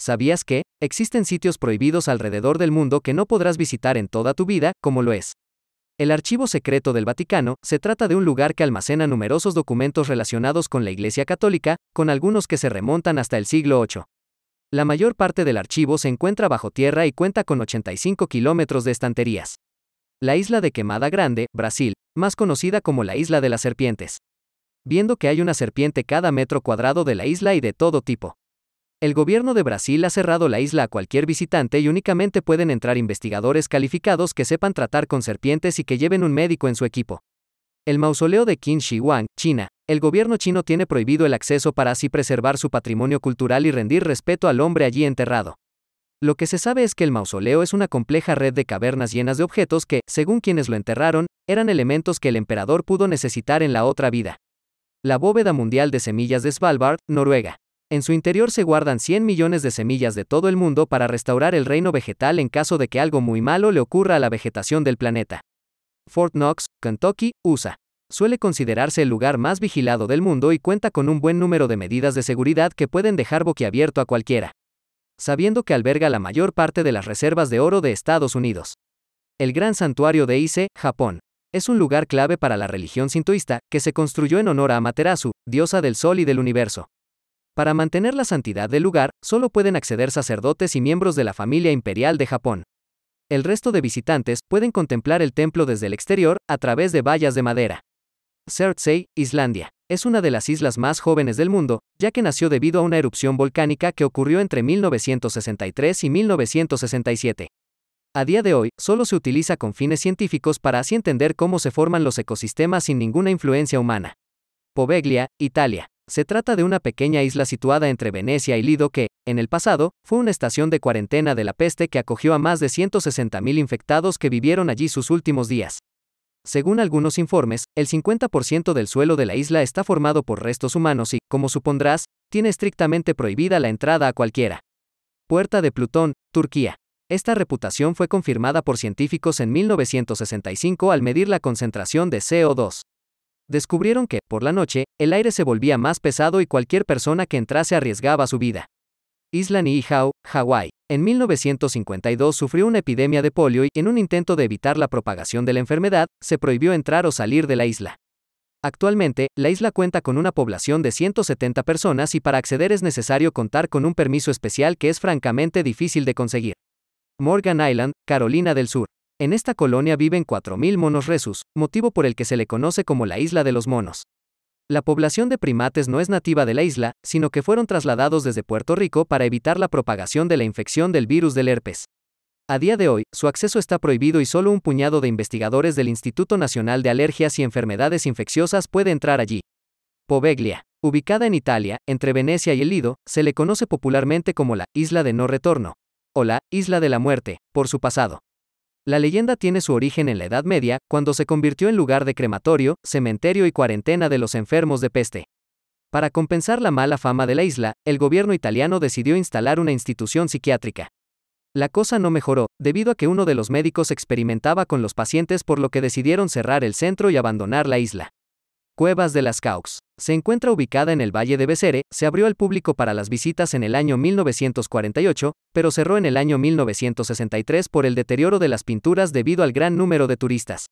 ¿Sabías que? Existen sitios prohibidos alrededor del mundo que no podrás visitar en toda tu vida, como lo es. El Archivo Secreto del Vaticano se trata de un lugar que almacena numerosos documentos relacionados con la Iglesia Católica, con algunos que se remontan hasta el siglo VIII. La mayor parte del archivo se encuentra bajo tierra y cuenta con 85 kilómetros de estanterías. La isla de Quemada Grande, Brasil, más conocida como la isla de las serpientes. Viendo que hay una serpiente cada metro cuadrado de la isla y de todo tipo. El gobierno de Brasil ha cerrado la isla a cualquier visitante y únicamente pueden entrar investigadores calificados que sepan tratar con serpientes y que lleven un médico en su equipo. El mausoleo de Qin Shi Huang, China. El gobierno chino tiene prohibido el acceso para así preservar su patrimonio cultural y rendir respeto al hombre allí enterrado. Lo que se sabe es que el mausoleo es una compleja red de cavernas llenas de objetos que, según quienes lo enterraron, eran elementos que el emperador pudo necesitar en la otra vida. La bóveda mundial de semillas de Svalbard, Noruega. En su interior se guardan 100 millones de semillas de todo el mundo para restaurar el reino vegetal en caso de que algo muy malo le ocurra a la vegetación del planeta. Fort Knox, Kentucky, USA. Suele considerarse el lugar más vigilado del mundo y cuenta con un buen número de medidas de seguridad que pueden dejar boquiabierto a cualquiera. Sabiendo que alberga la mayor parte de las reservas de oro de Estados Unidos. El Gran Santuario de Ise, Japón. Es un lugar clave para la religión sintoísta, que se construyó en honor a Materasu, diosa del sol y del universo. Para mantener la santidad del lugar, solo pueden acceder sacerdotes y miembros de la familia imperial de Japón. El resto de visitantes pueden contemplar el templo desde el exterior, a través de vallas de madera. Surtsey, Islandia, es una de las islas más jóvenes del mundo, ya que nació debido a una erupción volcánica que ocurrió entre 1963 y 1967. A día de hoy, solo se utiliza con fines científicos para así entender cómo se forman los ecosistemas sin ninguna influencia humana. Poveglia, Italia, se trata de una pequeña isla situada entre Venecia y Lido que, en el pasado, fue una estación de cuarentena de la peste que acogió a más de 160.000 infectados que vivieron allí sus últimos días. Según algunos informes, el 50% del suelo de la isla está formado por restos humanos y, como supondrás, tiene estrictamente prohibida la entrada a cualquiera. Puerta de Plutón, Turquía. Esta reputación fue confirmada por científicos en 1965 al medir la concentración de CO2. Descubrieron que, por la noche, el aire se volvía más pesado y cualquier persona que entrase arriesgaba su vida. Isla Niihau, Hawái. En 1952 sufrió una epidemia de polio y, en un intento de evitar la propagación de la enfermedad, se prohibió entrar o salir de la isla. Actualmente, la isla cuenta con una población de 170 personas y para acceder es necesario contar con un permiso especial que es francamente difícil de conseguir. Morgan Island, Carolina del Sur. En esta colonia viven 4.000 monos resus, motivo por el que se le conoce como la isla de los monos. La población de primates no es nativa de la isla, sino que fueron trasladados desde Puerto Rico para evitar la propagación de la infección del virus del herpes. A día de hoy, su acceso está prohibido y solo un puñado de investigadores del Instituto Nacional de Alergias y Enfermedades Infecciosas puede entrar allí. Poveglia. Ubicada en Italia, entre Venecia y el Lido, se le conoce popularmente como la Isla de No Retorno, o la Isla de la Muerte, por su pasado. La leyenda tiene su origen en la Edad Media, cuando se convirtió en lugar de crematorio, cementerio y cuarentena de los enfermos de peste. Para compensar la mala fama de la isla, el gobierno italiano decidió instalar una institución psiquiátrica. La cosa no mejoró, debido a que uno de los médicos experimentaba con los pacientes por lo que decidieron cerrar el centro y abandonar la isla. Cuevas de las Caux se encuentra ubicada en el Valle de Becere, se abrió al público para las visitas en el año 1948, pero cerró en el año 1963 por el deterioro de las pinturas debido al gran número de turistas.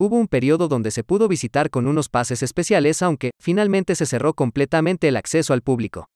Hubo un periodo donde se pudo visitar con unos pases especiales aunque, finalmente se cerró completamente el acceso al público.